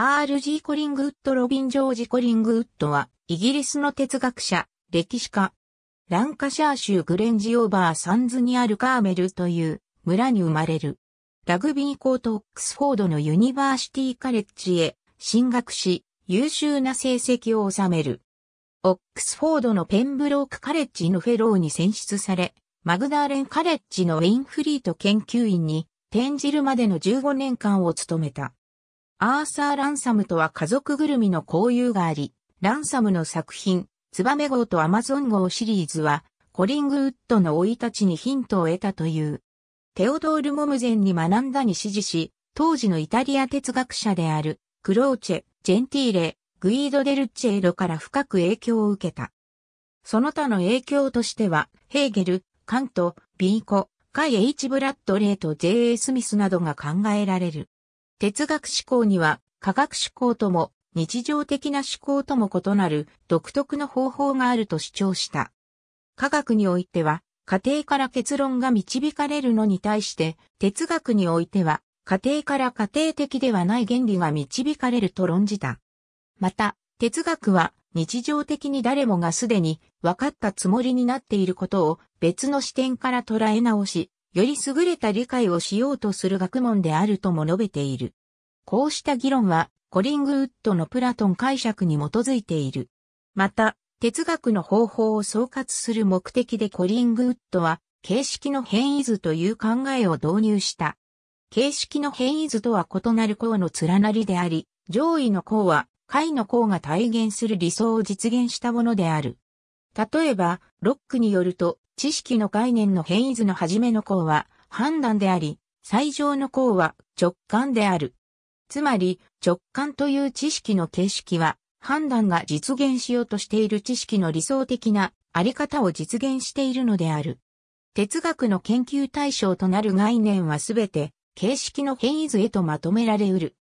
R.G. コリングウッド・ロビン・ジョージ・コリングウッドは、イギリスの哲学者、歴史家。ランカシャー州グレンジ・オーバー・サンズにあるカーメルという村に生まれる。ラグビーコート・オックスフォードのユニバーシティ・カレッジへ進学し、優秀な成績を収める。オックスフォードのペンブローク・カレッジのフェローに選出され、マグダーレン・カレッジのウィンフリート研究員に転じるまでの15年間を務めた。アーサー・ランサムとは家族ぐるみの交友があり、ランサムの作品、ツバメ号とアマゾン号シリーズは、コリングウッドの生い立ちにヒントを得たという。テオドール・モムゼンに学んだに指示し、当時のイタリア哲学者である、クローチェ、ジェンティーレ、グイード・デルチェーロから深く影響を受けた。その他の影響としては、ヘーゲル、カント、ビーコ、カイ・エイチ・ブラッドレイと J.A. スミスなどが考えられる。哲学思考には科学思考とも日常的な思考とも異なる独特の方法があると主張した。科学においては、過程から結論が導かれるのに対して、哲学においては、過程から過程的ではない原理が導かれると論じた。また、哲学は日常的に誰もがすでに分かったつもりになっていることを別の視点から捉え直し、より優れた理解をしようとする学問であるとも述べている。こうした議論は、コリングウッドのプラトン解釈に基づいている。また、哲学の方法を総括する目的でコリングウッドは、形式の変異図という考えを導入した。形式の変異図とは異なる項の連なりであり、上位の項は、下位の項が体現する理想を実現したものである。例えば、ロックによると、知識の概念の変異図の初めの項は判断であり、最上の項は直感である。つまり、直感という知識の形式は、判断が実現しようとしている知識の理想的なあり方を実現しているのである。哲学の研究対象となる概念はすべて形式の変異図へとまとめられうる。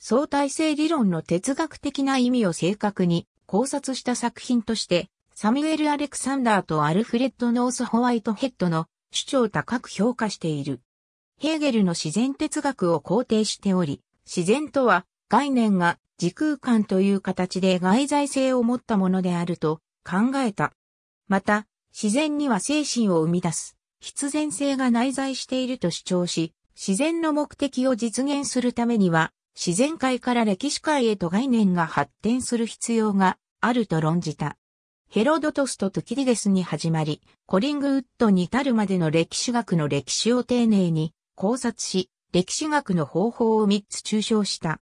相対性理論の哲学的な意味を正確に考察した作品としてサミュエル・アレクサンダーとアルフレッド・ノース・ホワイトヘッドの主張高く評価している。ヘーゲルの自然哲学を肯定しており、自然とは概念が時空間という形で外在性を持ったものであると考えた。また、自然には精神を生み出す必然性が内在していると主張し、自然の目的を実現するためには、自然界から歴史界へと概念が発展する必要があると論じた。ヘロドトスとトキディデスに始まり、コリングウッドに至るまでの歴史学の歴史を丁寧に考察し、歴史学の方法を3つ抽象した。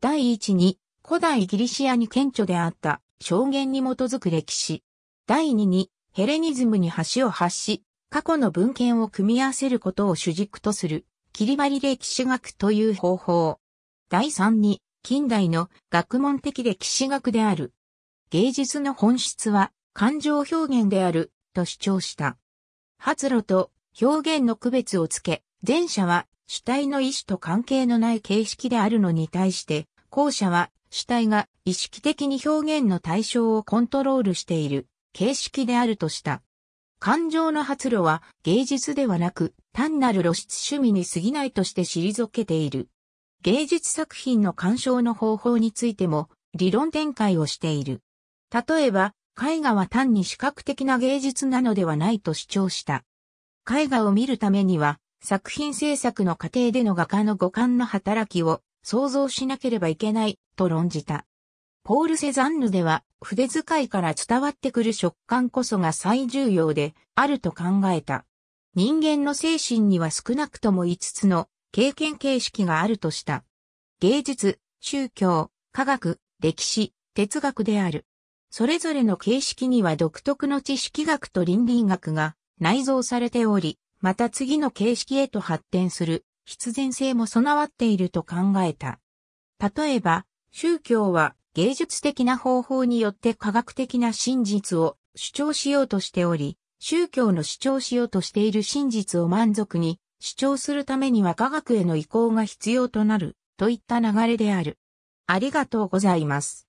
第1に、古代ギリシアに顕著であった証言に基づく歴史。第2に、ヘレニズムに橋を発し、過去の文献を組み合わせることを主軸とする、切り張り歴史学という方法。第3に、近代の学問的歴史学である芸術の本質は感情表現であると主張した。発露と表現の区別をつけ、前者は主体の意思と関係のない形式であるのに対して、後者は主体が意識的に表現の対象をコントロールしている形式であるとした。感情の発露は芸術ではなく単なる露出趣味に過ぎないとして退けている。芸術作品の鑑賞の方法についても理論展開をしている。例えば、絵画は単に視覚的な芸術なのではないと主張した。絵画を見るためには、作品制作の過程での画家の五感の働きを想像しなければいけないと論じた。ポール・セザンヌでは筆使いから伝わってくる食感こそが最重要であると考えた。人間の精神には少なくとも5つの経験形式があるとした。芸術、宗教、科学、歴史、哲学である。それぞれの形式には独特の知識学と倫理学が内蔵されており、また次の形式へと発展する必然性も備わっていると考えた。例えば、宗教は芸術的な方法によって科学的な真実を主張しようとしており、宗教の主張しようとしている真実を満足に主張するためには科学への移行が必要となるといった流れである。ありがとうございます。